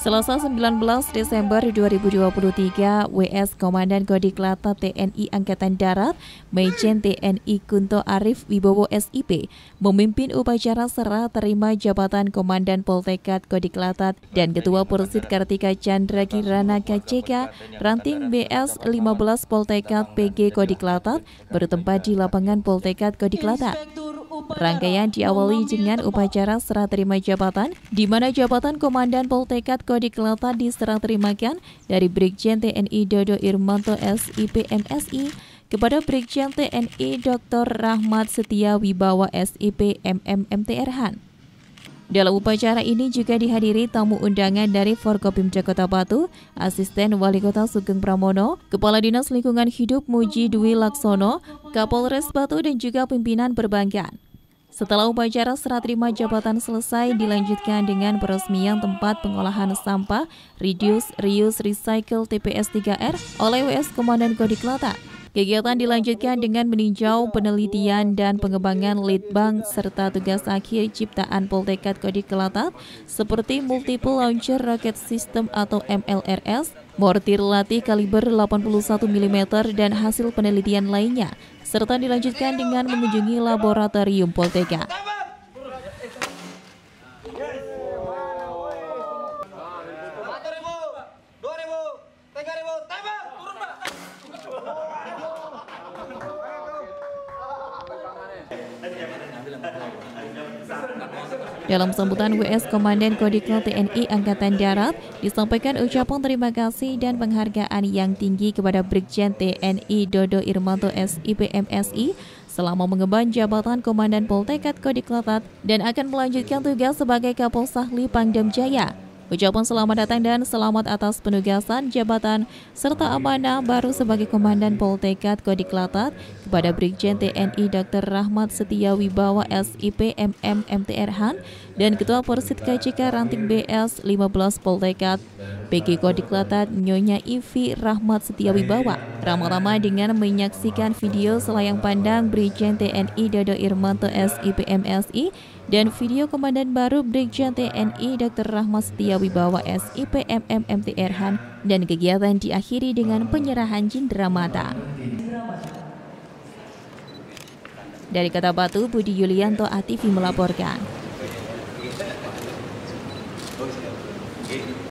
Selasa 19 Desember 2023, WS Komandan Kodiklata TNI Angkatan Darat, Mejen TNI Kunto Arif Wibowo SIP, memimpin upacara serah terima jabatan Komandan Poltekat Kodiklatat dan Ketua Pursit Kartika Chandra Kirana KCK, Ranting BS 15 Poltekat PG Kodiklatat, bertempat di lapangan Poltekat Kodiklatat. Rangkaian diawali dengan upacara serah terima jabatan, di mana jabatan Komandan Poltekat Kodik Kelatan diserah terimakan dari Brigjen TNI Dodo Irmanto SIPMSI kepada Brigjen TNI Dr. Rahmat Setia Wibawa SIP MMMTRHAN. Dalam upacara ini juga dihadiri tamu undangan dari Forkopim Jakarta Batu, Asisten Wali Kota Sugeng Pramono, Kepala Dinas Lingkungan Hidup Muji Dwi Laksono, Kapolres Batu dan juga pimpinan perbankan. Setelah upacara serah terima jabatan selesai, dilanjutkan dengan peresmian tempat pengolahan sampah Reduce, Reuse, Recycle TPS 3R oleh WS Komandan Kodiklata. Kegiatan dilanjutkan dengan meninjau penelitian dan pengembangan litbang serta tugas akhir ciptaan Poltekat Kodiklata seperti Multiple Launcher Rocket System atau MLRS, mortir latih kaliber 81 mm dan hasil penelitian lainnya, serta dilanjutkan dengan mengunjungi laboratorium Polteka. Thank you. Dalam sambutan WS Komandan Kodikal TNI Angkatan Darat, disampaikan ucapan terima kasih dan penghargaan yang tinggi kepada Brigjen TNI Dodo Irmanto SIPMSI selama mengemban jabatan Komandan Poltekat Kodiklatat dan akan melanjutkan tugas sebagai Kapolsahli Pangdam Jaya. Ucapan selamat datang dan selamat atas penugasan jabatan serta amanah baru sebagai Komandan Poltekad Kodiklatat kepada Brigjen TNI Dr. Rahmat Setia Wibawa SIP MM MTR Han dan Ketua Persit KCK Ranting BS 15 Poltekad PG Kodik Nyonya Ivi Rahmat Setiawibawa ramai-ramai dengan menyaksikan video selayang pandang Brigjen TNI Dodo Irmanto SIPMSI dan video Komandan Baru Brigjen TNI Dr. Rahmat Setiawibawa SIPMM Erhan dan kegiatan diakhiri dengan penyerahan cindramata. Dari Kota Batu, Budi Yulianto ATV melaporkan.